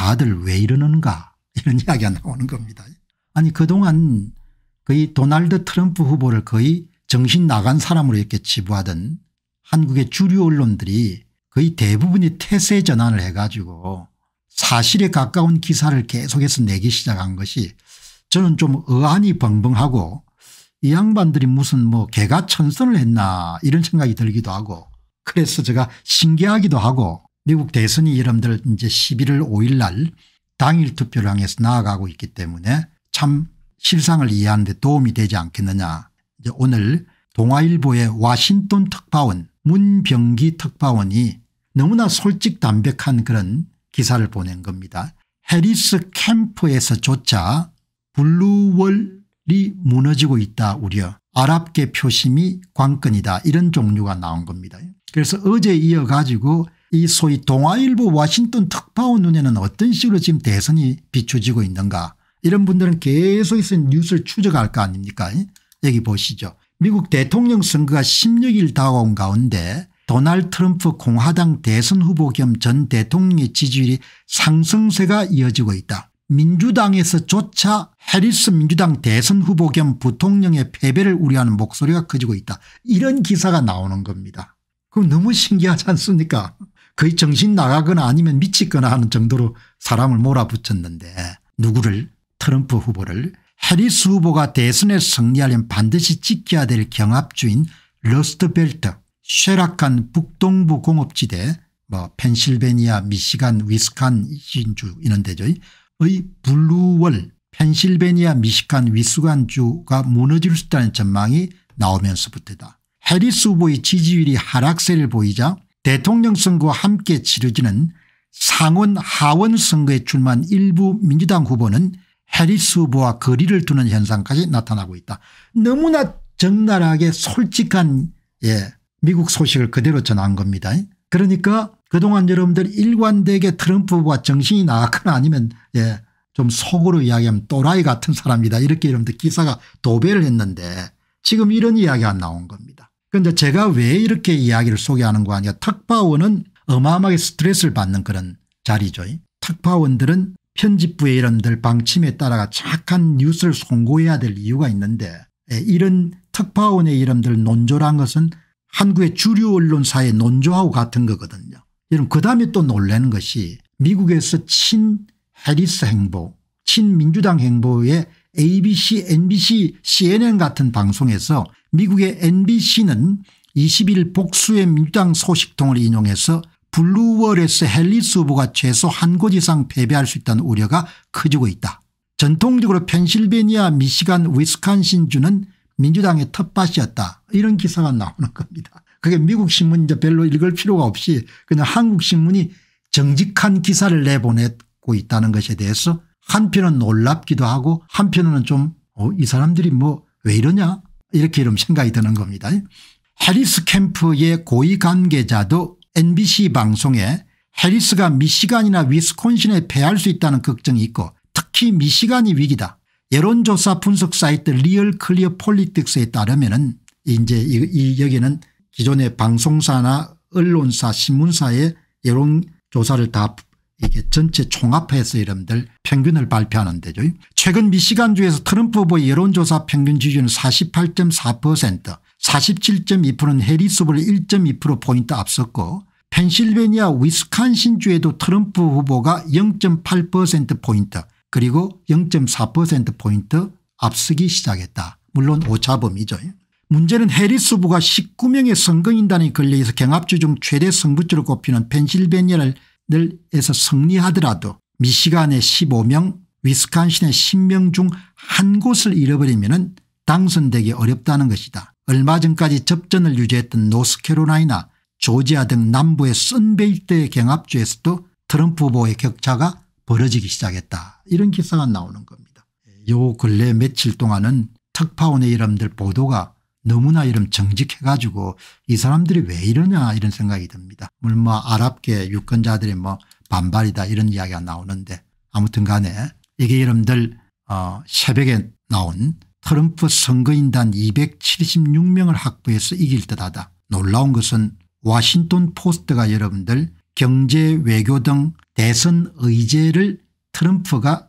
다들 왜 이러는가 이런 이야기가 나오는 겁니다. 아니 그동안 거의 도널드 트럼프 후보를 거의 정신 나간 사람으로 이렇게 치부하던 한국의 주류 언론들이 거의 대부분이 태세 전환을 해가지고 사실에 가까운 기사를 계속해서 내기 시작한 것이 저는 좀 의안이 벙벙하고 이 양반들이 무슨 뭐 개가 천선을 했나 이런 생각이 들기도 하고 그래서 제가 신기하기도 하고 미국 대선이 여러분들 이제 11월 5일 날 당일 투표를 향해서 나아가고 있기 때문에 참 실상을 이해하는 데 도움이 되지 않겠느냐. 이제 오늘 동아일보의 와싱턴 특파원 문병기 특파원이 너무나 솔직담백한 그런 기사를 보낸 겁니다. 해리스 캠프에서조차 블루월이 무너지고 있다 우려 아랍계 표심이 관건이다 이런 종류가 나온 겁니다. 그래서 어제 이어가지고 이 소위 동아일보 워싱턴 특파원 눈에는 어떤 식으로 지금 대선이 비춰지고 있는가 이런 분들은 계속해서 뉴스를 추적할 거 아닙니까 여기 보시죠. 미국 대통령 선거가 16일 다가온 가운데 도널드 트럼프 공화당 대선 후보 겸 전 대통령의 지지율이 상승세가 이어지고 있다. 민주당에서조차 해리스 민주당 대선 후보 겸 부통령의 패배를 우려하는 목소리가 커지고 있다. 이런 기사가 나오는 겁니다. 그럼 너무 신기하지 않습니까 거의 정신 나가거나 아니면 미치거나 하는 정도로 사람을 몰아붙였는데 누구를 트럼프 후보를 해리스 후보가 대선에 승리하려면 반드시 지켜야 될 경합주인 러스트벨트 쇠락한 북동부 공업지대 뭐 펜실베니아 미시간 위스칸신주 이런 데죠의 블루월 펜실베니아 미시간 위스칸주가 무너질 수 있다는 전망이 나오면서부터다. 해리스 후보의 지지율이 하락세를 보이자 대통령 선거와 함께 치러지는 상원 하원 선거에 출마한 일부 민주당 후보는 해리스 후보와 거리를 두는 현상까지 나타나고 있다. 너무나 적나라하게 솔직한 예 미국 소식을 그대로 전한 겁니다. 그러니까 그동안 여러분들 일관되게 트럼프 후보와 정신이 나거나 아니면 예좀 속으로 이야기하면 또라이 같은 사람이다 이렇게 여러분들 기사가 도배를 했는데 지금 이런 이야기가 나온 겁니다. 그런데 제가 왜 이렇게 이야기를 소개하는 거 아니야. 탁바원은 어마어마하게 스트레스를 받는 그런 자리죠. 탁파원들은 편집부의 이름들 방침에 따라가 착한 뉴스를 송고해야 될 이유가 있는데 예, 이런 특파원의 이름들 논조란 것은 한국의 주류 언론사의 논조하고 같은 거거든요. 이런 그다음에 또 놀라는 것이 미국에서 친 해리스 행보 친민주당 행보의 ABC, NBC, CNN 같은 방송에서 미국의 NBC는 20일 복수의 민주당 소식통을 인용해서 블루월에서 헬리스 후보가 최소 한 곳 이상 패배할 수 있다는 우려가 커지고 있다. 전통적으로 펜실베니아 미시간 위스칸신주는 민주당의 텃밭이었다. 이런 기사가 나오는 겁니다. 그게 미국 신문 이제 별로 읽을 필요가 없이 그냥 한국 신문이 정직한 기사를 내보내고 있다는 것에 대해서 한편은 놀랍기도 하고 한편으로는 좀이 어, 사람들이 뭐 왜 이러냐 이렇게 이름 생각이 드는 겁니다. 해리스 캠프의 고위 관계자도 NBC 방송에 해리스가 미시간이나 위스콘신에 패할 수 있다는 걱정이 있고 특히 미시간이 위기다. 여론조사 분석 사이트 리얼 클리어 폴리틱스에 따르면 이제 이, 이 여기는 기존의 방송사나 언론사 신문사의 여론조사를 다 이게 전체 총합해서 여러분들 평균을 발표하는 데죠. 최근 미시간주에서 트럼프 후보의 여론조사 평균 지지율은 48.4% 4 7 2 해리스 후보를 1.2%포인트 앞섰고 펜실베니아 위스콘신주에도 트럼프 후보가 0.8%포인트 그리고 0.4%포인트 앞서기 시작했다. 물론 오차범위죠. 문제는 해리스 후보가 19명의 선거인단이 걸려있어 경합주 중 최대 승부처로 꼽히는 펜실베니아를 늘,에서 승리하더라도 미시간의 15명 위스칸신의 10명 중 한 곳을 잃어버리면 당선되기 어렵다는 것이다. 얼마 전까지 접전을 유지했던 노스캐로라이나 조지아 등 남부의 선베일대의 경합주에서도 트럼프 후보의 격차가 벌어지기 시작했다. 이런 기사가 나오는 겁니다. 요 근래 며칠 동안은 특파원의 이름들 보도가 너무나 이런 정직해가지고 이 사람들이 왜 이러냐 이런 생각이 듭니다. 물론 뭐 아랍계 유권자들이 뭐 반발이다 이런 이야기가 나오는데 아무튼 간에 이게 여러분들 어 새벽에 나온 트럼프 선거인단 276명을 확보해서 이길 듯하다. 놀라운 것은 워싱턴 포스트가 여러분들 경제 외교 등 대선 의제를 트럼프가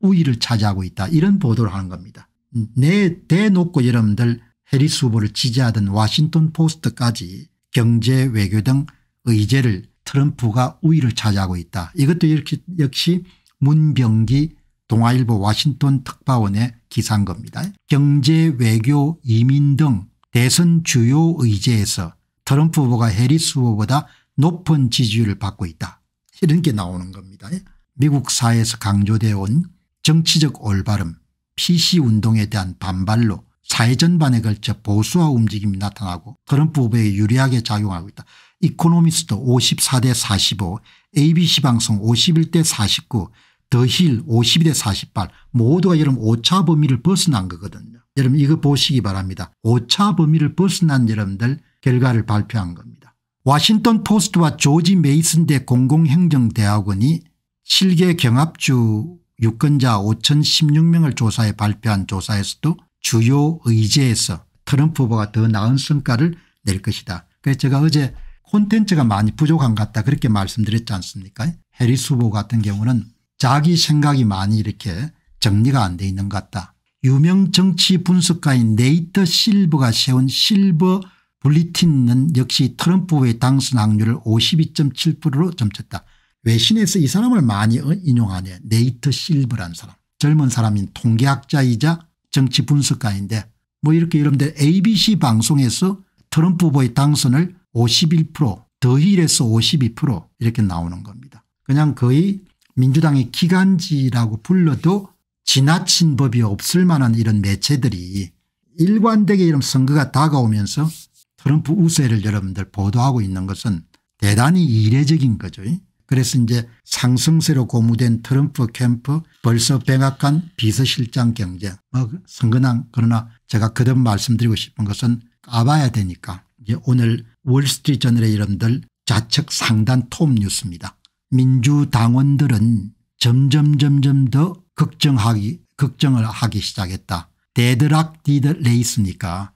우위를 차지하고 있다 이런 보도를 하는 겁니다. 음, 내 대놓고 여러분들 해리스 후보를 지지하던 워싱턴 포스트까지 경제 외교 등 의제를 트럼프가 우위를 차지하고 있다. 이것도 이렇게 역시 문병기 동아일보 워싱턴 특파원의 기사인 겁니다. 경제 외교 이민 등 대선 주요 의제에서 트럼프 후보가 해리스 후보보다 높은 지지율을 받고 있다. 이런 게 나오는 겁니다. 미국 사회에서 강조되어 온 정치적 올바름 pc운동에 대한 반발로 사회 전반에 걸쳐 보수화 움직임이 나타나고 그런 부부보에 유리하게 작용하고 있다. 이코노미스트 54대 45 abc 방송 51대 49 더힐 52대 48 모두가 여러분 오차 범위를 벗어난 거거든요. 여러분 이거 보시기 바랍니다. 오차 범위를 벗어난 여러분들 결과를 발표한 겁니다. 워싱턴 포스트와 조지 메이슨 대 공공행정대학원이 7개 경합주 유권자 5016명을 조사해 발표한 조사에서도 주요 의제에서 트럼프 후보가 더 나은 성과를 낼 것이다. 그래서 제가 어제 콘텐츠가 많이 부족한 것 같다 그렇게 말씀드렸지 않습니까 해리스 후보 같은 경우는 자기 생각이 많이 이렇게 정리가 안 돼 있는 것 같다. 유명 정치 분석가인 네이트 실버가 세운 실버 블리틴은 역시 트럼프 의 당선 확률을 52.7%로 점쳤다. 외신에서 이 사람을 많이 어, 인용하네. 네이트 실버란 사람. 젊은 사람인 통계학자이자 정치 분석가인데 뭐 이렇게 여러분들 abc 방송에서 트럼프 후보의 당선을 51% 더힐에서 52% 이렇게 나오는 겁니다. 그냥 거의 민주당의 기간지라고 불러도 지나친 법이 없을 만한 이런 매체들이 일관되게 이런 선거가 다가오면서 트럼프 우세를 여러분들 보도하고 있는 것은 대단히 이례적인 거죠. 그래서 이제 상승세로 고무된 트럼프 캠프 벌써 백악한 비서실장 경제 뭐 선근한 그러나 제가 그듭 말씀드리고 싶은 것은 까봐야 되니까 이제 오늘 월스트리트저널의 이름들 좌측 상단 톱 뉴스입니다. 민주당원들은 점점 점점 더 걱정하기 걱정을 하기 시작했다. 데드락 디드 레이스니까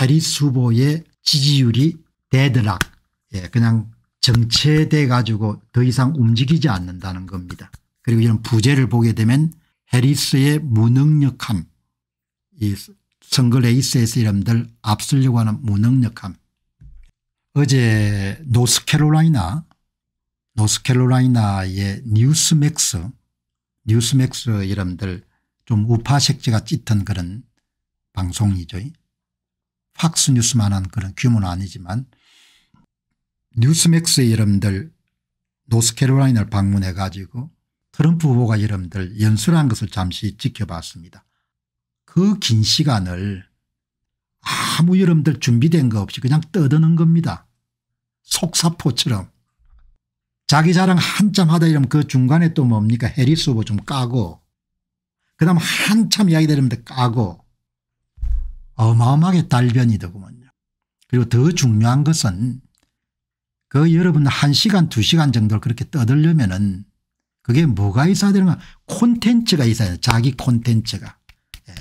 해리수보의 지지율이 데드락 예, 그냥 정체돼 가지고 더 이상 움직이지 않는다는 겁니다. 그리고 이런 부재를 보게 되면 해리스의 무능력함 이 선글레이스에서 이름들 앞서려고 하는 무능력함 어제 노스캐롤라이나 노스캐롤라이나의 뉴스맥스 뉴스맥스 이름들 좀 우파 색채가 짙은 그런 방송이죠. 팍스뉴스만한 그런 규모는 아니지만 뉴스맥스의 여러분들 노스캐롤라이나를 방문해 가지고 트럼프 후보가 여러분들 연설한 것을 잠시 지켜봤습니다. 그 긴 시간을 아무 여러분들 준비된 거 없이 그냥 떠드는 겁니다. 속사포처럼. 자기 자랑 한참 하다 이러면 그 중간에 또 뭡니까 해리스 후보 좀 까고 그 다음 한참 이야기 되는데 까고 어마어마하게 달변이 되구먼요. 그리고 더 중요한 것은 그 여러분 1시간 2시간 정도 를 그렇게 떠들려면은 그게 뭐가 있어야 되는가 콘텐츠가 있어야 돼요. 자기 콘텐츠가. 예.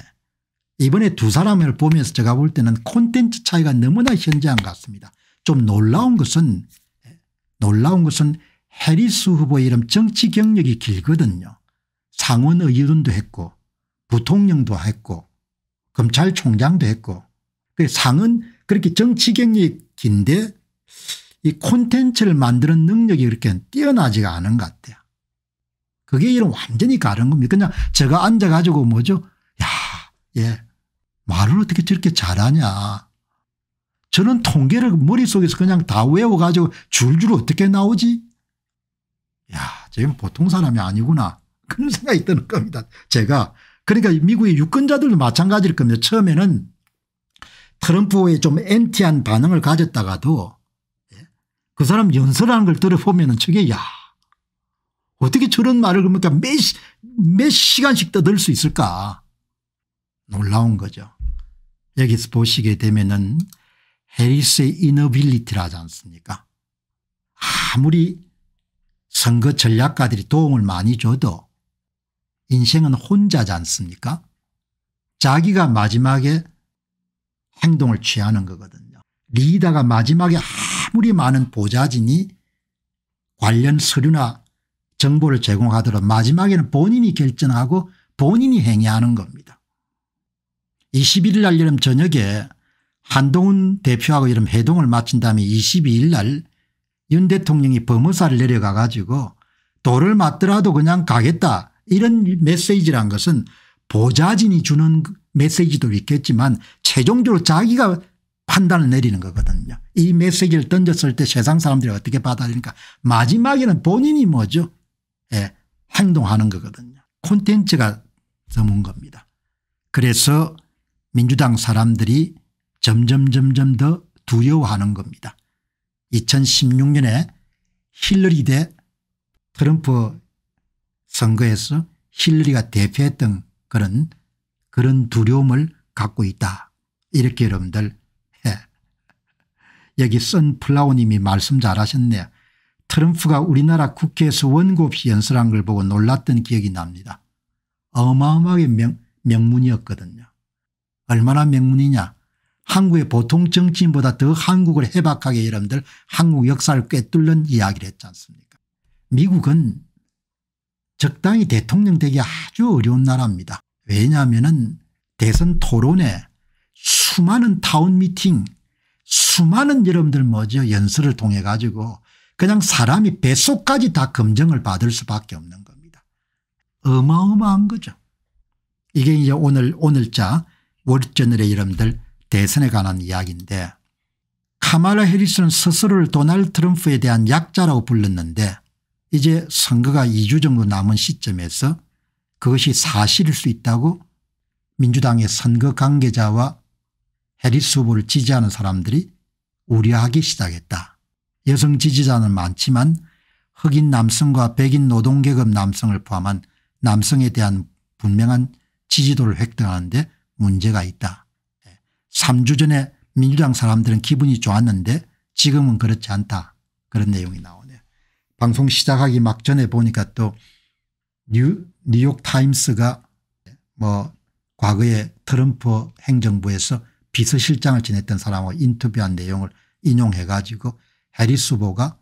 이번에 두 사람을 보면서 제가 볼 때는 콘텐츠 차이가 너무나 현저한 것 같습니다. 좀 놀라운 것은 예. 놀라운 것은 해리스 후보 의 이름 정치 경력이 길거든요. 상원 의원도 했고 부통령도 했고 검찰총장도 했고 그 상은 그렇게 정치 경력이 긴데 이 콘텐츠를 만드는 능력이 이렇게 뛰어나지가 않은 것 같아요. 그게 이런 완전히 다른 겁니다. 그냥 제가 앉아가지고 뭐죠? 야, 예. 말을 어떻게 저렇게 잘하냐. 저는 통계를 머릿속에서 그냥 다 외워가지고 줄줄 어떻게 나오지? 야, 지금 보통 사람이 아니구나. 그런 생각이 드는 겁니다. 제가. 그러니까 미국의 유권자들도 마찬가지일 겁니다. 처음에는 트럼프의 좀 엔티한 반응을 가졌다가도 그 사람 연설하는 걸 들어보면 저게 야 어떻게 저런 말을 그러니까 몇, 몇 시간씩 떠들 수 있을까 놀라운 거죠. 여기서 보시게 되면은 해리스의 이너빌리티라 하지 않습니까 아무리 선거 전략가들이 도움을 많이 줘도 인생은 혼자지 않습니까 자기가 마지막에 행동을 취하는 거거든요. 리더가 마지막에 아무리 많은 보좌진이 관련 서류나 정보를 제공하더라도 마지막에는 본인이 결정하고 본인이 행위하는 겁니다. 21일 날 여름 저녁에 한동훈 대표하고 여름 회동을 마친 다음에 22일 날 윤 대통령이 법무사를 내려가 가지고 도를 맞더라도 그냥 가겠다 이런 메시지란 것은 보좌진이 주는 메시지도 있겠지만 최종적으로 자기가 판단을 내리는 거거든요. 이 메시지를 던졌을 때 세상 사람들이 어떻게 받아들이니까 마지막에는 본인이 뭐죠? 예, 행동하는 거거든요. 콘텐츠가 드문 겁니다. 그래서 민주당 사람들이 점점 점점 더 두려워하는 겁니다. 2016년에 힐러리 대 트럼프 선거에서 힐러리가 대표했던 그런 그런 두려움을 갖고 있다. 이렇게 여러분들 여기 선플라우님이 말씀 잘하셨네. 트럼프가 우리나라 국회에서 원고 없이 연설한 걸 보고 놀랐던 기억이 납니다. 어마어마하게 명, 명문이었거든요. 얼마나 명문이냐. 한국의 보통 정치인보다 더 한국을 해박하게 여러분들 한국 역사를 꿰뚫는 이야기를 했지 않습니까 미국은 적당히 대통령 되기 아주 어려운 나라입니다. 왜냐하면 대선 토론에 수많은 타운미팅 수많은 여러분들 뭐죠 연설을 통해 가지고 그냥 사람이 뱃속까지 다 검증을 받을 수밖에 없는 겁니다. 어마어마한 거죠. 이게 이제 오늘 오늘자 월전일의 여러분들 대선에 관한 이야기인데 카마라 해리스는 스스로를 도널드 트럼프에 대한 약자라고 불렀는데 이제 선거가 2주 정도 남은 시점에서 그것이 사실일 수 있다고 민주당의 선거 관계자와 해리스 후보를 지지하는 사람들이 우려하기 시작했다. 여성 지지자는 많지만 흑인 남성과 백인 노동계급 남성을 포함한 남성에 대한 분명한 지지도를 획득하는데 문제가 있다. 3주 예. 전에 민주당 사람들은 기분이 좋았는데 지금은 그렇지 않다. 그런 내용이 나오네요. 방송 시작하기 막 전에 보니까 또 뉴, 뉴욕타임스가 뭐 과거에 트럼프 행정부에서 비서실장을 지냈던 사람하고 인터뷰한 내용을 인용해 가지고 해리스 후보가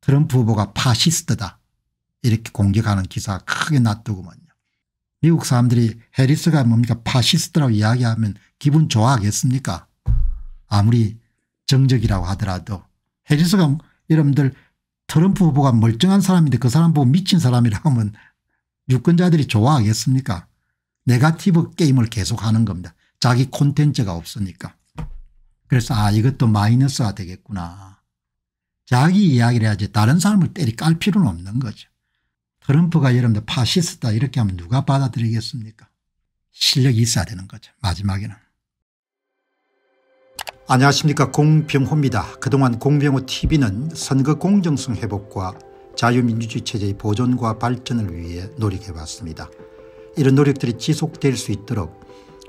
트럼프 후보가 파시스트다 이렇게 공격하는 기사가 크게 났더구먼요. 미국 사람들이 해리스가 뭡니까 파시스트라고 이야기하면 기분 좋아하겠습니까 아무리 정적이라고 하더라도 해리스가 여러분들 트럼프 후보가 멀쩡한 사람인데 그 사람 보고 미친 사람이라고 하면 유권자들이 좋아하겠습니까 네가티브 게임을 계속하는 겁니다. 자기 콘텐츠가 없으니까. 그래서 아 이것도 마이너스가 되겠구나. 자기 이야기를 해야지 다른 사람을 때리 깔 필요는 없는 거죠. 트럼프가 여러분들 파시스다 이렇게 하면 누가 받아들이겠습니까? 실력이 있어야 되는 거죠. 마지막에는. 안녕하십니까 공병호입니다. 그동안 공병호TV는 선거 공정성 회복과 자유민주주의 체제의 보존과 발전을 위해 노력해왔습니다. 이런 노력들이 지속될 수 있도록